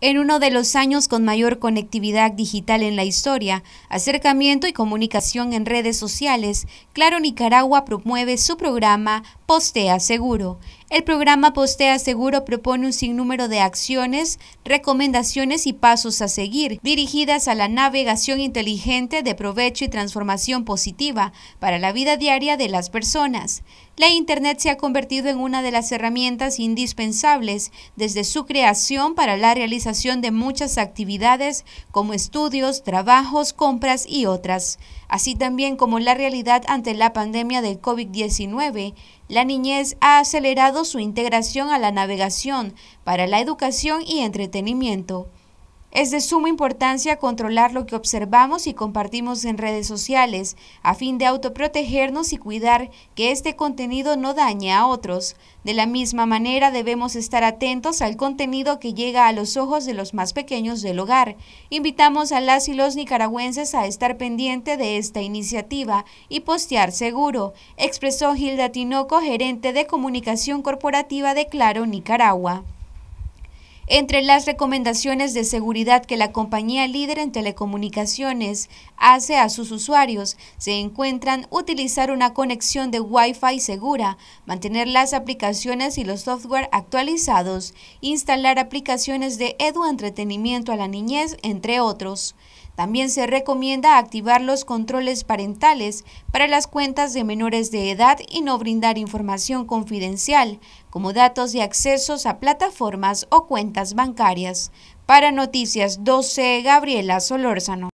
En uno de los años con mayor conectividad digital en la historia, acercamiento y comunicación en redes sociales, Claro Nicaragua promueve su programa Postea Seguro. El programa Postea Seguro propone un sinnúmero de acciones, recomendaciones y pasos a seguir dirigidas a la navegación inteligente de provecho y transformación positiva para la vida diaria de las personas. La Internet se ha convertido en una de las herramientas indispensables desde su creación para la realización de muchas actividades como estudios, trabajos, compras y otras, así también como la realidad ante la pandemia del COVID-19 la niñez ha acelerado su integración a la navegación para la educación y entretenimiento. Es de suma importancia controlar lo que observamos y compartimos en redes sociales, a fin de autoprotegernos y cuidar que este contenido no dañe a otros. De la misma manera debemos estar atentos al contenido que llega a los ojos de los más pequeños del hogar. Invitamos a las y los nicaragüenses a estar pendiente de esta iniciativa y postear seguro, expresó Gilda Tinoco, gerente de comunicación corporativa de Claro Nicaragua. Entre las recomendaciones de seguridad que la compañía líder en telecomunicaciones hace a sus usuarios se encuentran utilizar una conexión de Wi-Fi segura, mantener las aplicaciones y los software actualizados, instalar aplicaciones de entretenimiento a la niñez, entre otros. También se recomienda activar los controles parentales para las cuentas de menores de edad y no brindar información confidencial, como datos de accesos a plataformas o cuentas bancarias. Para Noticias 12, Gabriela Solórzano.